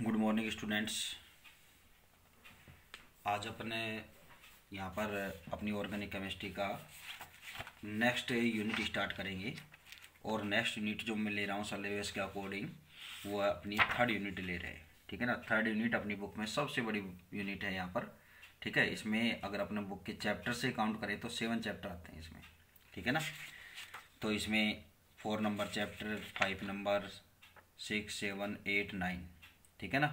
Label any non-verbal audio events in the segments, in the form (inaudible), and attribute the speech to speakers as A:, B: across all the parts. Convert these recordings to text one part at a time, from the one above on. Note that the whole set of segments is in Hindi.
A: गुड मॉर्निंग स्टूडेंट्स आज अपने यहाँ पर अपनी ऑर्गेनिक केमिस्ट्री का नेक्स्ट यूनिट स्टार्ट करेंगे और नेक्स्ट यूनिट जो मैं ले रहा हूँ सलेबस के अकॉर्डिंग वो अपनी थर्ड यूनिट ले रहे हैं ठीक है ना थर्ड यूनिट अपनी बुक में सबसे बड़ी यूनिट है यहाँ पर ठीक है इसमें अगर अपने बुक के चैप्टर से काउंट करें तो सेवन चैप्टर आते हैं इसमें ठीक है ना तो इसमें four number chapter five number six seven eight nine ठीक है ना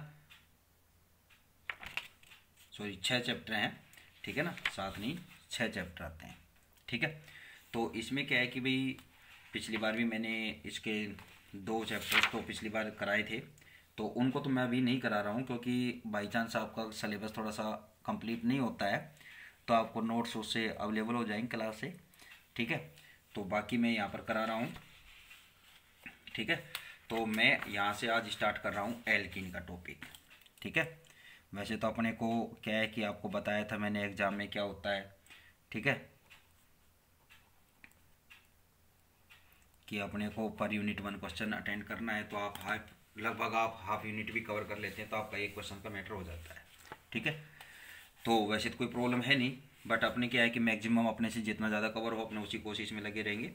A: सॉरी छः चैप्टर हैं ठीक है ना साथ नहीं छः चैप्टर आते हैं ठीक है तो इसमें क्या है कि भाई पिछली बार भी मैंने इसके दो चैप्टर्स तो पिछली बार कराए थे तो उनको तो मैं अभी नहीं करा रहा हूँ क्योंकि बाई चांस आपका सलेबस थोड़ा सा कंप्लीट नहीं होता है तो आपको नोट्स उससे अवेलेबल हो जाएंगे क्लास से ठीक है तो बाकी मैं यहाँ पर करा रहा हूँ ठीक है तो मैं यहाँ से आज स्टार्ट कर रहा हूँ एल्किन का टॉपिक ठीक है वैसे तो अपने को क्या है कि आपको बताया था मैंने एग्जाम में क्या होता है ठीक है कि अपने को per unit one question attend करना है तो आप हाफ लगभग आप हाफ यूनिट भी कवर कर लेते हैं तो आपका एक क्वेश्चन का मैटर हो जाता है ठीक है तो वैसे तो कोई प्रॉब्लम है नहीं बट अपने क्या है कि मैक्सिमम अपने से जितना ज़्यादा कवर हो अपने उसी कोशिश में लगे रहेंगे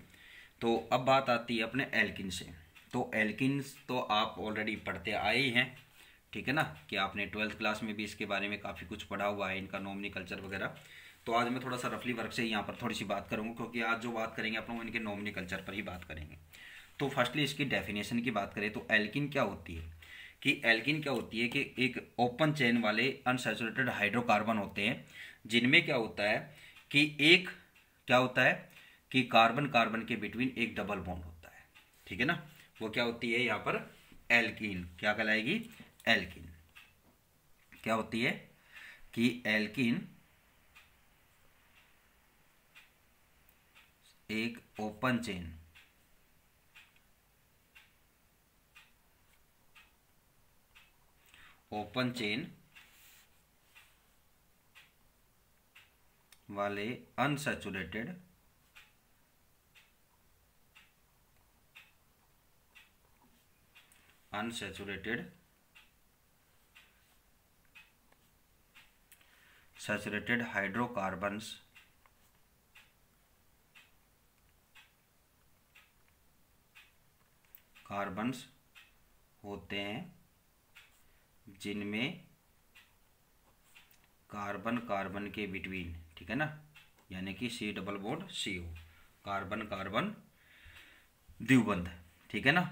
A: तो अब बात आती है अपने एल्किन से तो एल्किन्स तो आप ऑलरेडी पढ़ते आए हैं ठीक है ना कि आपने ट्वेल्थ क्लास में भी इसके बारे में काफ़ी कुछ पढ़ा हुआ है इनका नॉमनी कल्चर वगैरह तो आज मैं थोड़ा सा रफली वर्क से यहाँ पर थोड़ी सी बात करूँगा क्योंकि आज जो बात करेंगे आप लोग इनके नॉमनी कल्चर पर ही बात करेंगे तो फर्स्टली इसकी डेफिनेशन की बात करें तो एल्किन क्या होती है कि एल्किन क्या होती है कि एक ओपन चेन वाले अनसेचुरेटेड हाइड्रोकार्बन होते हैं जिनमें क्या होता है कि एक क्या होता है कि कार्बन कार्बन के बिटवीन एक डबल बॉन्ड होता है ठीक है ना वो क्या होती है यहां पर एल्किन क्या कहलाएगी एल्किन क्या होती है कि एल्किन एक ओपन चेन ओपन चेन वाले unsaturated unsaturated saturated hydrocarbons carbons होते हैं जिनमें कार्बन कार्बन के बिटवीन ठीक है ना यानी कि C double bond C O carbon carbon द्विबंध ठीक है ना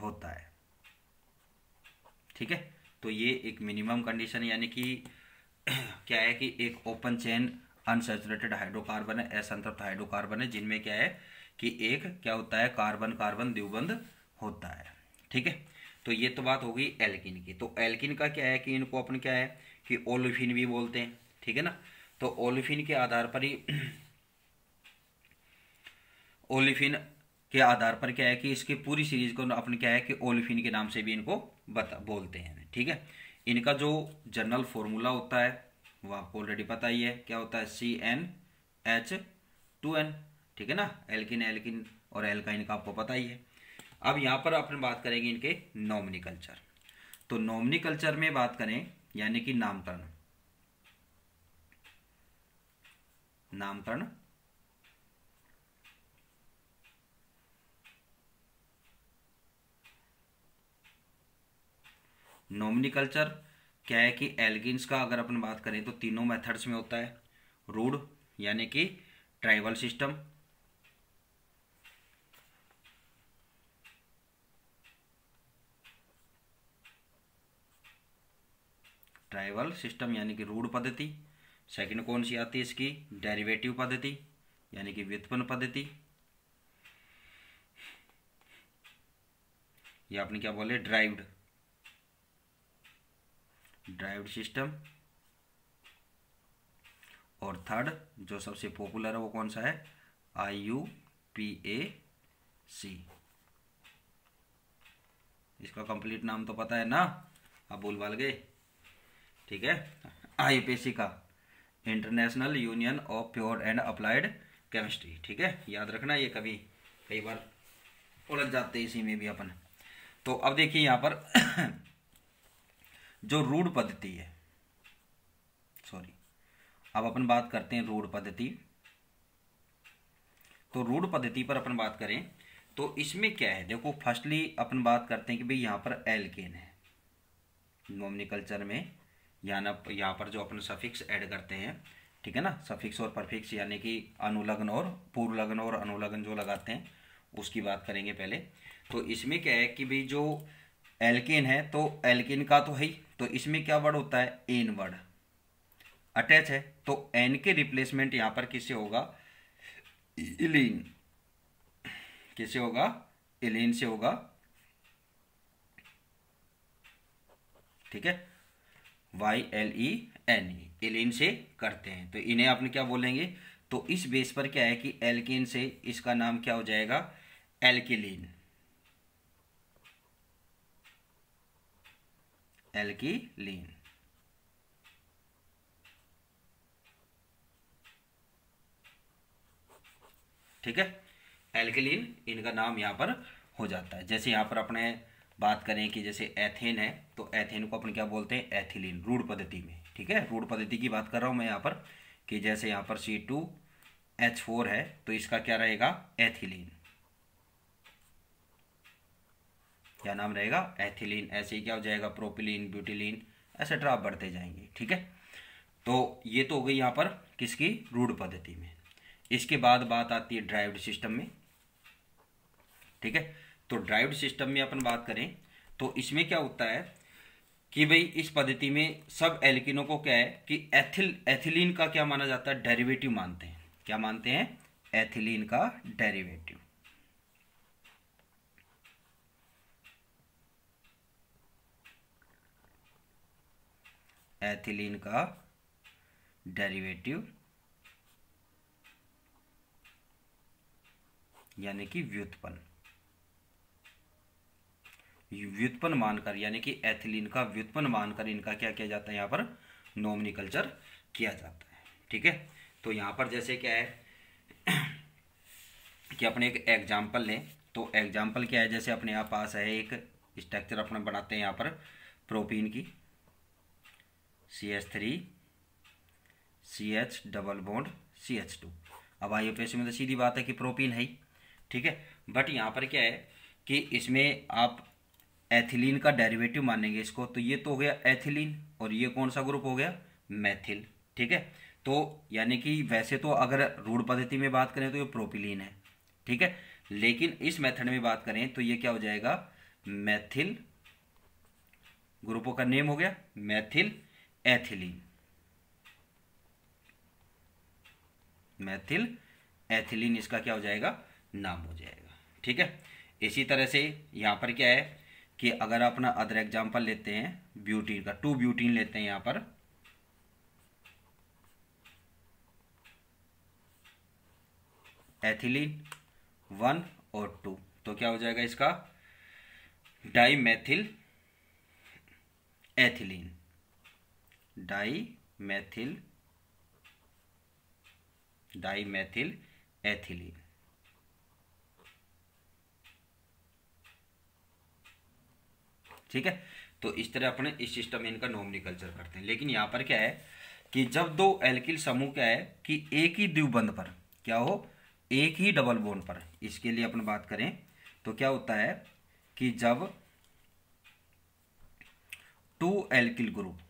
A: होता है ठीक है तो ये एक मिनिमम कंडीशन यानी कि (clears throat) क्या है कि एक ओपन चेन अनसेचुरेटेड हाइड्रोकार्बन है असंतृप्त हाइड्रोकार्बन है जिनमें क्या है कि एक क्या होता है कार्बन कार्बन द्विबंध होता है ठीक है तो ये तो बात होगी एल्किन की तो एल्किन का क्या है कि इनको अपन क्या है कि ओलिफिन भी बोलते हैं ठीक है ना तो ओलिफिन के आधार पर ही ओलिफिन (clears throat) के आधार पर क्या है कि इसकी पूरी सीरीज को अपने क्या है कि ओलिफिन के नाम से भी इनको बता बोलते हैं ठीक है इनका जो जनरल फॉर्मूला होता है वो आपको ऑलरेडी पता ही है क्या होता है C N H two N ठीक है ना एल्किन एल्किन और एल्काइन का आपको पता ही है अब यहाँ पर अपन बात करेंगे इनके नॉमनी कल्चर तो नॉमनी कल्चर में बात करें यानी कि नामकरण नामकरण नॉमिनी कल्चर क्या है कि एलगिन्स का अगर अपन बात करें तो तीनों मेथड्स में होता है रूड यानी कि ट्राइबल सिस्टम ट्राइबल सिस्टम यानी कि रूढ़ पद्धति सेकंड कौन सी आती है इसकी डेरिवेटिव पद्धति यानी कि व्युत्पन्न पद्धति या आपने क्या बोले ड्राइव्ड ड्राइव्ड सिस्टम और थर्ड जो सबसे पॉपुलर है वो कौन सा है आई यू पी ए सी इसका कंप्लीट नाम तो पता है ना आप बोल बाल गए ठीक है आईपीसी का international union of pure and applied chemistry ठीक है याद रखना ये कभी कई बार उलझ जाते हैं इसी में भी अपन तो अब देखिए यहाँ पर जो रूढ़ पद्धति है सॉरी अब अपन बात करते हैं रूढ़ पद्धति तो रूढ़ पद्धति पर अपन बात करें तो इसमें क्या है देखो फर्स्टली अपन बात करते हैं कि भाई यहां पर एलकेन है नॉमनी कल्चर में यहाँ यहाँ पर जो अपन सफिक्स ऐड करते हैं ठीक है ना सफिक्स और परफिक्स यानी कि अनुलग्न और पूर्व लग्न और अनुलग्न जो लगाते हैं उसकी बात करेंगे पहले तो इसमें क्या है कि भाई जो एल्केन है तो एल्केन का तो है ही तो इसमें क्या वर्ड होता है एन वर्ड अटैच है तो एन के रिप्लेसमेंट यहां पर किससे होगा इलिन किससे होगा इलिन से होगा ठीक है Y L E N E ylene से करते हैं तो इन्हें आपने क्या बोलेंगे तो इस बेस पर क्या है कि एल्केन से इसका नाम क्या हो जाएगा एल्केलिन एल्कीलीन ठीक है एल्किलीन इनका नाम यहां पर हो जाता है जैसे यहां पर अपने बात करें कि जैसे एथेन है तो एथेन को अपन क्या बोलते हैं एथिलीन रूढ़ पद्धति में ठीक है रूढ़ पद्धति की बात कर रहा हूं मैं यहां पर कि जैसे यहां पर सी टू एच फोर है तो इसका क्या रहेगा एथिलीन क्या नाम रहेगा एथिलीन ऐसे ही क्या हो जाएगा प्रोपिलीन ब्यूटिलीन एसेट्रा आप बढ़ते जाएंगे ठीक है तो ये तो हो गई यहाँ पर किसकी रूढ़ पद्धति में इसके बाद बात आती है ड्राइव्ड सिस्टम में ठीक है तो ड्राइव्ड सिस्टम में अपन बात करें तो इसमें क्या होता है कि भाई इस पद्धति में सब एल्किनों को क्या है कि एथिल एथिलीन का क्या माना जाता है डेरिवेटिव मानते हैं क्या मानते हैं एथिलीन का डेरिवेटिव एथिलीन का डेरिवेटिव यानी कि व्युत्पन्न व्युत्पन्न मानकर यानी कि एथिलीन का व्युत्पन्न मानकर इनका क्या किया जाता है यहां पर नोमनी कल्चर किया जाता है ठीक है तो यहां पर जैसे क्या है (clears throat) कि अपने एक एग्जाम्पल लें तो एग्जाम्पल क्या है जैसे अपने यहां पास है एक स्ट्रक्चर अपने बनाते हैं यहां पर प्रोपीन की C H three C H double bond C H two अब आइए पैसे में तो सीधी बात है कि प्रोपीन है ठीक है बट यहाँ पर क्या है कि इसमें आप एथिलीन का डेरिवेटिव मानेंगे इसको तो ये तो हो गया एथिलीन और ये कौन सा ग्रुप हो गया मैथिल ठीक है तो यानी कि वैसे तो अगर रूढ़ पद्धति में बात करें तो ये प्रोपिलीन है ठीक है लेकिन इस मेथड में बात करें तो ये क्या हो जाएगा मैथिल ग्रुपों का नेम हो गया मैथिल एथिलीन मैथिल एथिलीन इसका क्या हो जाएगा नाम हो जाएगा ठीक है इसी तरह से यहां पर क्या है कि अगर अपना अदर एग्जाम्पल लेते हैं ब्यूटीन का टू ब्यूटीन लेते हैं यहां पर एथिलीन वन और टू तो क्या हो जाएगा इसका dimethyl ethylene dimethyl dimethyl ethylene ठीक है तो इस तरह अपने इस सिस्टम में इनका निकल्चर करते हैं लेकिन यहां पर क्या है कि जब दो एल्किल समूह क्या है कि एक ही द्विबंध पर क्या हो एक ही डबल बोन पर इसके लिए अपन बात करें तो क्या होता है कि जब two alkyl group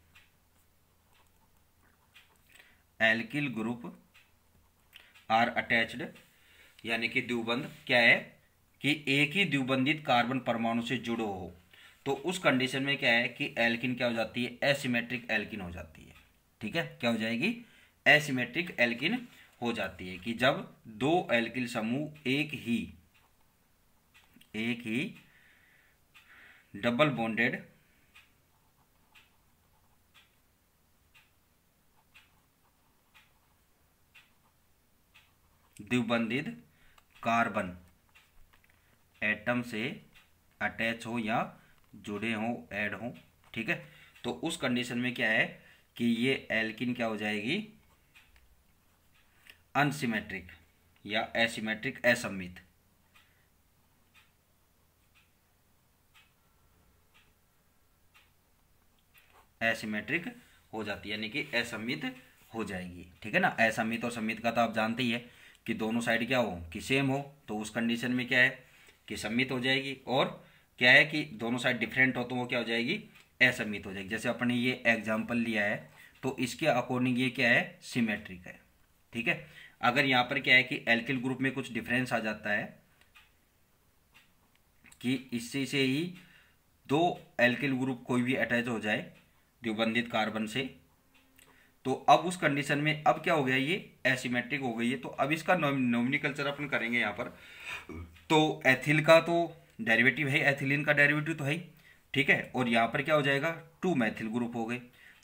A: alkyl group are attached यानी कि द्विबंध क्या है कि एक ही द्विबंधित कार्बन परमाणु से जुड़ो हो तो उस कंडीशन में क्या है कि एल्किन क्या हो जाती है एसिमेट्रिक एल्किन हो जाती है ठीक है क्या हो जाएगी एसिमेट्रिक एल्किन हो जाती है कि जब दो एल्किल समूह एक ही एक ही डबल बॉन्डेड द्विबंधित कार्बन एटम से अटैच हो या जुड़े हो ऐड हो ठीक है तो उस कंडीशन में क्या है कि ये एल्किन क्या हो जाएगी अनसिमेट्रिक या एसिमेट्रिक असम्मित एसिमेट्रिक हो जाती है यानी कि असम्मित हो जाएगी ठीक है ना असम्मित और सम्मित का तो आप जानते ही है कि दोनों साइड क्या हो कि सेम हो तो उस कंडीशन में क्या है कि सम्मित हो जाएगी और क्या है कि दोनों साइड डिफरेंट हो तो वो क्या हो जाएगी असम्मित हो जाएगी जैसे अपने ये एग्जाम्पल लिया है तो इसके अकॉर्डिंग ये क्या है सिमेट्रिक है ठीक है अगर यहाँ पर क्या है कि एल्किल ग्रुप में कुछ डिफरेंस आ जाता है कि इससे से ही दो एल्किल ग्रुप कोई भी अटैच हो जाए द्विबंधित कार्बन से तो अब उस कंडीशन में अब क्या हो गया ये एसीमेट्रिक हो गई है तो अब इसका नोमिनी कल्चर अपन करेंगे यहाँ पर तो एथिल का तो डेरिवेटिव है एथिलीन का डेरिवेटिव तो है ठीक है और यहाँ पर क्या हो जाएगा टू मैथिल ग्रुप हो गए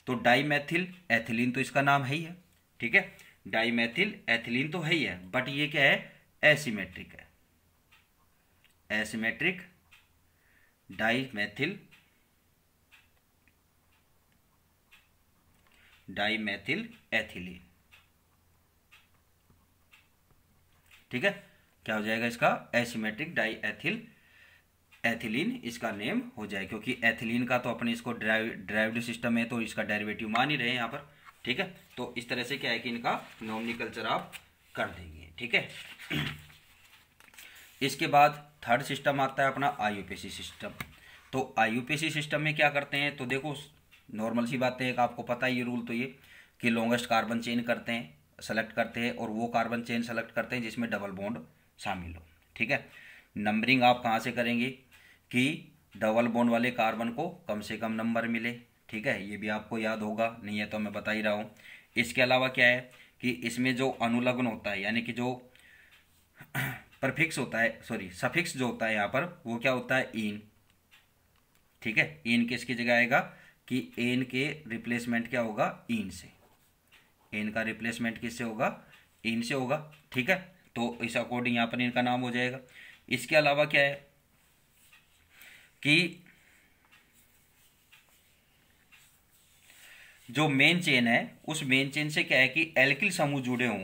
A: तो डाई मैथिल एथिलीन तो इसका नाम है ही है ठीक है डाई मैथिल एथिलीन तो है ही है बट ये क्या है एसीमेट्रिक है asymmetric dimethyl dimethyl ethylene ठीक है क्या हो जाएगा इसका एसिमेट्रिक डाई एथिल एथिलीन इसका नेम हो जाए क्योंकि एथिलीन का तो अपने इसको ड्राइव ड्राइव्ड सिस्टम है तो इसका डेरिवेटिव मान ही रहे हैं पर ठीक है तो इस तरह से क्या है कि इनका नॉमनी कल्चर आप कर देंगे ठीक है (clears throat) इसके बाद थर्ड सिस्टम आता है अपना आईयूपीसी सिस्टम तो आईयूपीसी सिस्टम में क्या करते हैं तो देखो नॉर्मल सी बात है एक आपको पता ही रूल तो ये कि लॉन्गेस्ट कार्बन चेन करते हैं सेलेक्ट करते हैं और वो कार्बन चेन सेलेक्ट करते हैं जिसमें डबल बॉन्ड शामिल हो ठीक है नंबरिंग आप कहाँ से करेंगे कि डबल बॉन्ड वाले कार्बन को कम से कम नंबर मिले ठीक है ये भी आपको याद होगा नहीं है तो मैं बता ही रहा हूँ इसके अलावा क्या है कि इसमें जो अनुलग्न होता है यानी कि जो परफिक्स (clears throat) होता है सॉरी सफिक्स जो होता है यहाँ पर वो क्या होता है इन ठीक है इन किसकी जगह आएगा कि एन के रिप्लेसमेंट क्या होगा इन से एन का रिप्लेसमेंट किससे होगा इन से होगा ठीक है तो इस अकॉर्डिंग यहां पर इनका नाम हो जाएगा इसके अलावा क्या है कि जो मेन चेन है उस मेन चेन से क्या है कि एल्किल समूह जुड़े हों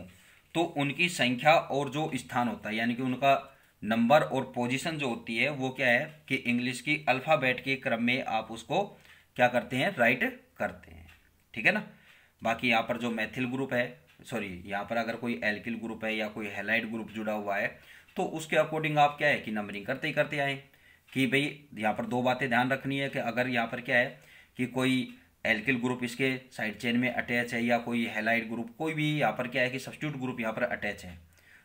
A: तो उनकी संख्या और जो स्थान होता है यानी कि उनका नंबर और पोजीशन जो होती है वो क्या है कि इंग्लिश की अल्फ़ाबेट के क्रम में आप उसको क्या करते हैं राइट करते हैं ठीक है ना बाकी यहाँ पर जो मैथिल ग्रुप है सॉरी यहाँ पर अगर कोई एल्किल ग्रुप है या कोई हेलाइट ग्रुप जुड़ा हुआ है तो उसके अकॉर्डिंग आप क्या है कि नंबरिंग करते ही करते आए कि भाई यहाँ पर दो बातें ध्यान रखनी है कि अगर यहाँ पर क्या है कि कोई एल्किल ग्रुप इसके साइड चेन में अटैच है या कोई हेलाइट ग्रुप कोई भी यहाँ पर क्या है कि सब्सिट्यूट ग्रुप यहाँ पर अटैच है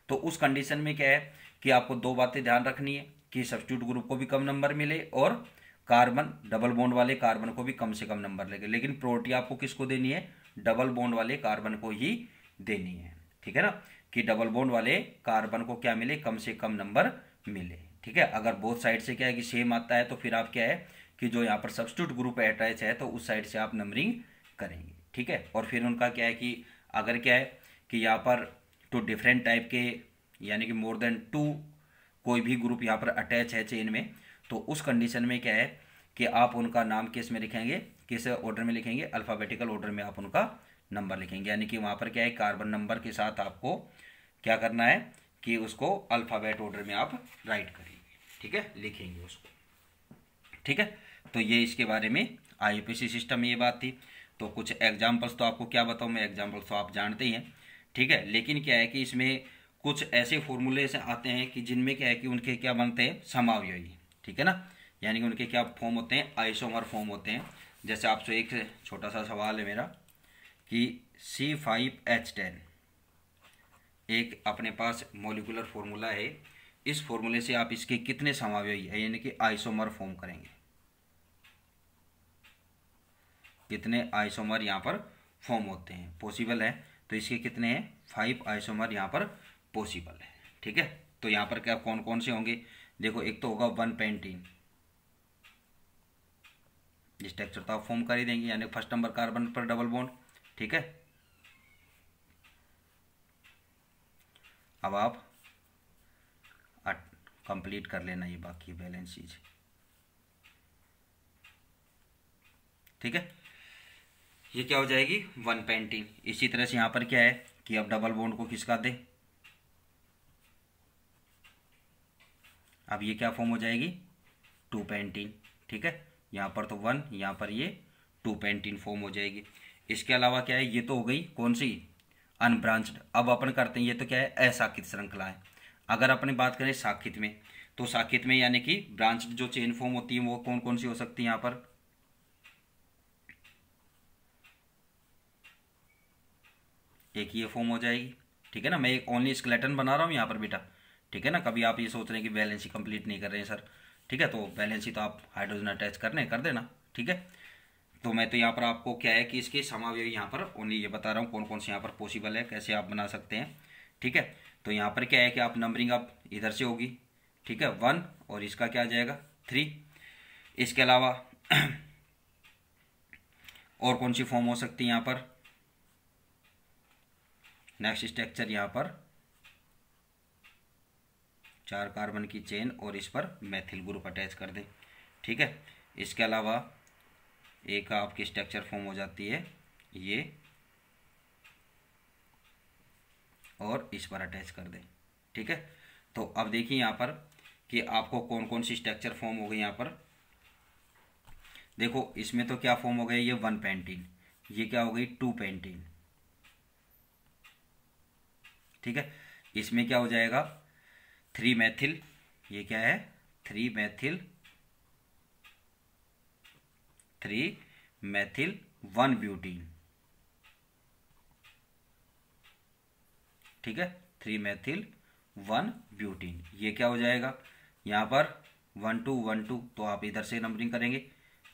A: तो उस कंडीशन में क्या है कि आपको दो बातें ध्यान रखनी है कि सब्सिट्यूट ग्रुप को भी कम नंबर मिले और कार्बन डबल बॉन्ड वाले कार्बन को भी कम से कम नंबर लेंगे लेकिन प्रोटी आपको किसको देनी है डबल बॉन्ड वाले कार्बन को ही देनी है ठीक है ना कि डबल बॉन्ड वाले कार्बन को क्या मिले कम से कम नंबर मिले ठीक है अगर बोथ साइड से क्या है कि सेम आता है तो फिर आप क्या है कि जो यहाँ पर सब्सट्यूट ग्रुप अटैच है तो उस साइड से आप नंबरिंग करेंगे ठीक है और फिर उनका क्या है कि अगर क्या है कि यहाँ पर टू डिफरेंट टाइप के यानी कि मोर देन टू कोई भी ग्रुप यहाँ पर अटैच है चेन में तो उस कंडीशन में क्या है कि आप उनका नाम किस में लिखेंगे किस ऑर्डर में लिखेंगे अल्फ़ाबेटिकल ऑर्डर में आप उनका नंबर लिखेंगे यानी कि वहाँ पर क्या है कार्बन नंबर के साथ आपको क्या करना है कि उसको अल्फ़ाबेट ऑर्डर में आप राइट करेंगे ठीक है लिखेंगे उसको ठीक है तो ये इसके बारे में आईपीसी सिस्टम में ये बात थी तो कुछ एग्जाम्पल्स तो आपको क्या बताऊँ मैं एग्जाम्पल्स तो आप जानते ही हैं ठीक है लेकिन क्या है कि इसमें कुछ ऐसे फॉर्मूले आते हैं कि जिनमें क्या है कि उनके क्या बनते हैं समावयी ठीक है ना यानी कि उनके क्या फॉर्म होते हैं आइसोमर फॉर्म होते हैं जैसे आपसे एक छोटा सा सवाल है मेरा कि सी फाइव एच टेन एक अपने पास मोलिकुलर फॉर्मूला है इस फॉर्मूले से आप इसके कितने है यानी कि आइसोमर फॉर्म करेंगे कितने आइसोमर यहाँ पर फॉर्म होते हैं पॉसिबल है तो इसके कितने हैं फाइव आइसोमर यहाँ पर पॉसिबल है ठीक है तो यहाँ पर क्या कौन कौन से होंगे देखो एक तो होगा वन पेंटीन ये स्ट्रक्चर तो आप फॉर्म कर ही देंगे यानी फर्स्ट नंबर कार्बन पर डबल बॉन्ड ठीक है अब आप कंप्लीट कर लेना ये बाकी बैलेंस चीज ठीक है ये क्या हो जाएगी वन पेंटीन इसी तरह से यहां पर क्या है कि आप डबल बॉन्ड को खिसका दे अब ये क्या फॉर्म हो जाएगी टू पेंटीन ठीक है यहाँ पर तो वन यहाँ पर ये टू पेंटीन फॉर्म हो जाएगी इसके अलावा क्या है ये तो हो गई कौन सी अनब्रांच्ड अब अपन करते हैं ये तो क्या है असाखित श्रृंखला है अगर अपने बात करें साखित में तो साखित में यानी कि ब्रांच जो चेन फॉर्म होती है वो कौन कौन सी हो सकती है यहाँ पर एक ये फॉर्म हो जाएगी ठीक है ना मैं एक ओनली स्केलेटन बना रहा हूँ यहाँ पर बेटा ठीक है ना कभी आप ये सोच रहे हैं कि बैलेंस ही कंप्लीट नहीं कर रहे हैं सर ठीक है तो बैलेंस ही तो आप हाइड्रोजन अटैच रहे कर देना ठीक है तो मैं तो यहाँ पर आपको क्या है कि इसके समावय यहाँ पर ओनली ये बता रहा हूँ कौन कौन से यहाँ पर पॉसिबल है कैसे आप बना सकते हैं ठीक है तो यहाँ पर क्या है कि आप नंबरिंग आप इधर से होगी ठीक है वन और इसका क्या जाएगा थ्री इसके अलावा (clears throat) और कौन सी फॉर्म हो सकती है यहाँ पर नेक्स्ट स्ट्रक्चर यहाँ पर चार कार्बन की चेन और इस पर मैथिल ग्रुप अटैच कर दें ठीक है इसके अलावा एक आपकी स्ट्रक्चर फॉर्म हो जाती है ये और इस पर अटैच कर दें ठीक है तो अब देखिए यहाँ पर कि आपको कौन कौन सी स्ट्रक्चर फॉर्म हो गई यहाँ पर देखो इसमें तो क्या फॉर्म हो गया ये वन पेंटीन ये क्या हो गई टू पेंटीन ठीक है इसमें क्या हो जाएगा थ्री मैथिल ये क्या है three methyl three methyl one butene ठीक है थ्री मैथिल वन ब्यूटीन ये क्या हो जाएगा यहां पर वन टू वन टू तो आप इधर से नंबरिंग करेंगे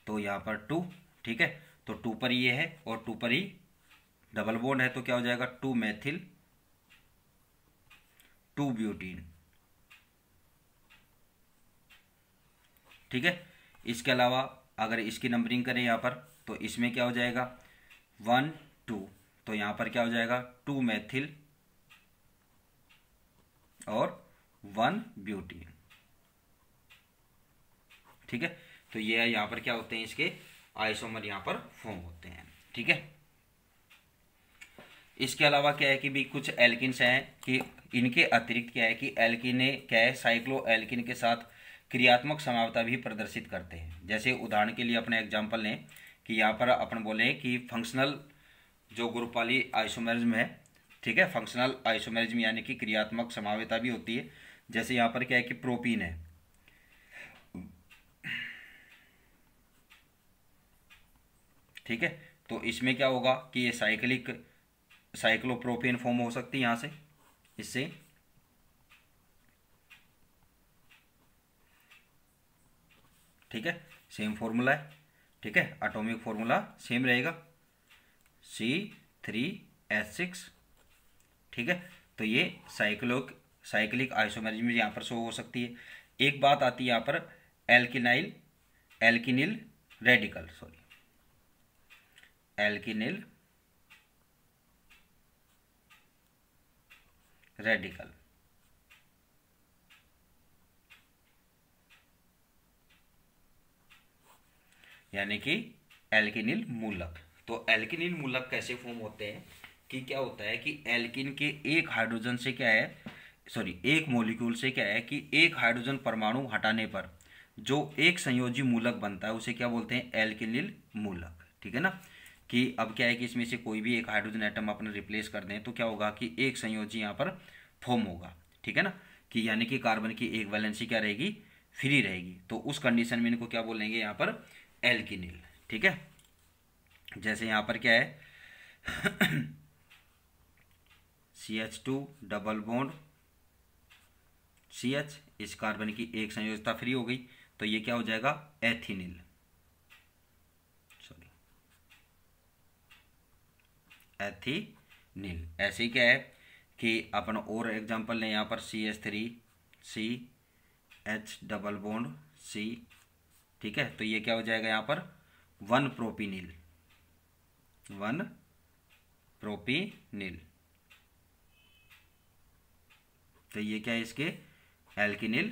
A: तो यहां पर टू ठीक है तो टू पर ये है और टू पर ही डबल बोन्ड है तो क्या हो जाएगा टू मैथिल टू ब्यूटीन ठीक है इसके अलावा अगर इसकी नंबरिंग करें यहाँ पर तो इसमें क्या हो जाएगा वन टू तो यहाँ पर क्या हो जाएगा टू मैथिल और वन ब्यूटी ठीक है तो ये यहां पर क्या होते हैं इसके आइसोमर यहां पर फॉर्म होते हैं ठीक है इसके अलावा क्या है कि भी कुछ एल्किन्स हैं कि इनके अतिरिक्त क्या है कि एल्किन क्या है साइक्लो एल्किन के साथ क्रियात्मक समावता भी प्रदर्शित करते हैं जैसे उदाहरण के लिए अपने एग्जाम्पल लें कि यहाँ पर अपन बोले कि फंक्शनल जो ग्रुप वाली आइसोमेरिज्म है ठीक है फंक्शनल आइसोमेरिज्म यानी कि क्रियात्मक समावता भी होती है जैसे यहाँ पर क्या है कि प्रोपीन है ठीक है तो इसमें क्या होगा कि ये साइक्लिक साइक्लोप्रोपीन फॉर्म हो सकती है यहाँ से इससे ठीक है सेम फॉर्मूला है ठीक है एटॉमिक फॉर्मूला सेम रहेगा सी थ्री एस सिक्स ठीक है तो ये साइक्लोक साइक्लिक में यहाँ पर शो हो सकती है एक बात आती है यहाँ पर alkenyl alkenyl radical sorry alkenyl radical यानी कि एल्किनिल मूलक तो एल्किनिल मूलक कैसे फॉर्म होते हैं कि क्या होता है कि एल्किन के एक हाइड्रोजन से क्या है सॉरी एक मोलिक्यूल से क्या है कि एक हाइड्रोजन परमाणु हटाने पर जो एक संयोजी मूलक बनता है उसे क्या बोलते हैं एल्किनिल मूलक ठीक है ना कि अब क्या है कि इसमें से कोई भी एक हाइड्रोजन आइटम अपने रिप्लेस कर दें तो क्या होगा कि एक संयोजी यहाँ पर फॉर्म होगा ठीक है ना कि यानी कि कार्बन की एक वैलेंसी क्या रहेगी फ्री रहेगी तो उस कंडीशन में इनको क्या बोलेंगे यहाँ पर एल्किनिल ठीक है जैसे यहां पर क्या है C H two double bond C H इस कार्बन की एक संयोजता फ्री हो गई तो ये क्या हो जाएगा एथिनिल सॉरी एथिनिल ऐसे ही क्या है कि अपन और एग्जांपल लें यहां पर C H three C H double bond C ठीक है तो ये क्या हो जाएगा यहां पर वन प्रोपीनिल वन प्रोपीनिल तो ये क्या है इसके एल्किनिल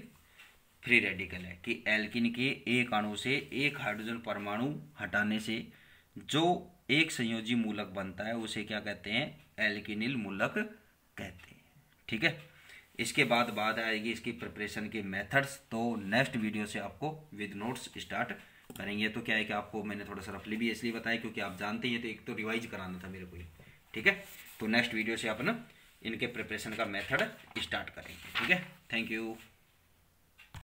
A: फ्री रेडिकल है कि एल्किन के एक अणु से एक हाइड्रोजन परमाणु हटाने से जो एक संयोजी मूलक बनता है उसे क्या कहते हैं एल्किनिल मूलक कहते हैं ठीक है इसके बाद बात आएगी इसकी प्रिपरेशन के मेथड्स तो नेक्स्ट वीडियो से आपको विद नोट्स स्टार्ट करेंगे तो क्या है कि आपको मैंने थोड़ा सा रफली भी इसलिए बताया क्योंकि आप जानते हैं तो एक तो रिवाइज कराना था मेरे को ठीक है तो नेक्स्ट वीडियो से आप ना इनके प्रिपरेशन का मेथड स्टार्ट करेंगे ठीक है थैंक यू